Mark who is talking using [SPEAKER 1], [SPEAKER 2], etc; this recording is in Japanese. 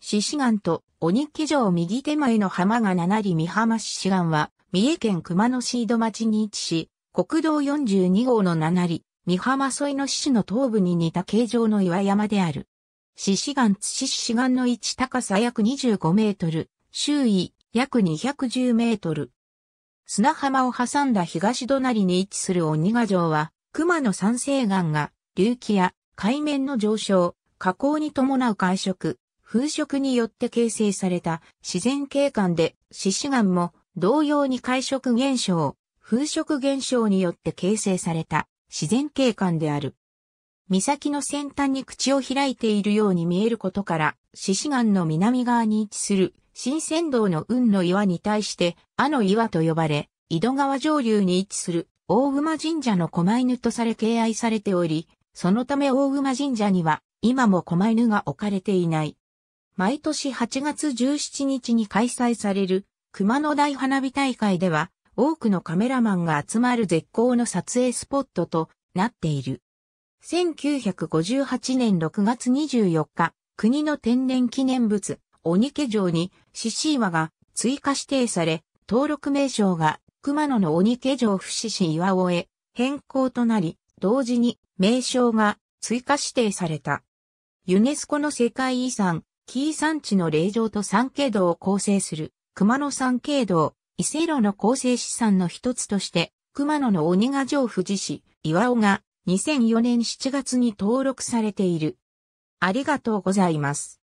[SPEAKER 1] 獅子岩と鬼木城右手前の浜が七里三浜獅子岩は、三重県熊野市ー戸町に位置し、国道42号の七里、三浜沿いの子の東部に似た形状の岩山である。獅子岩津獅子岩の位置高さ約25メートル、周囲約210メートル。砂浜を挟んだ東隣に位置する鬼ヶ城は、熊野三星岩が、隆起や海面の上昇、河口に伴う海食、風食によって形成された自然景観で、獅子岩も同様に海食現象、風食現象によって形成された自然景観である。岬の先端に口を開いているように見えることから、獅子岩の南側に位置する新仙道の雲の岩に対して、あの岩と呼ばれ、井戸川上流に位置する大馬神社の狛犬とされ敬愛されており、そのため大馬神社には今も狛犬が置かれていない。毎年8月17日に開催される熊野大花火大会では多くのカメラマンが集まる絶好の撮影スポットとなっている。1958年6月24日、国の天然記念物、鬼家城に獅子岩が追加指定され、登録名称が熊野の鬼家城不獅子岩尾へ変更となり、同時に名称が追加指定された。ユネスコの世界遺産、紀伊山地の霊場と山系道を構成する熊野山系道、伊勢路の構成資産の一つとして、熊野の鬼ヶ城富士市、岩尾が2004年7月に登録されている。ありがとうございます。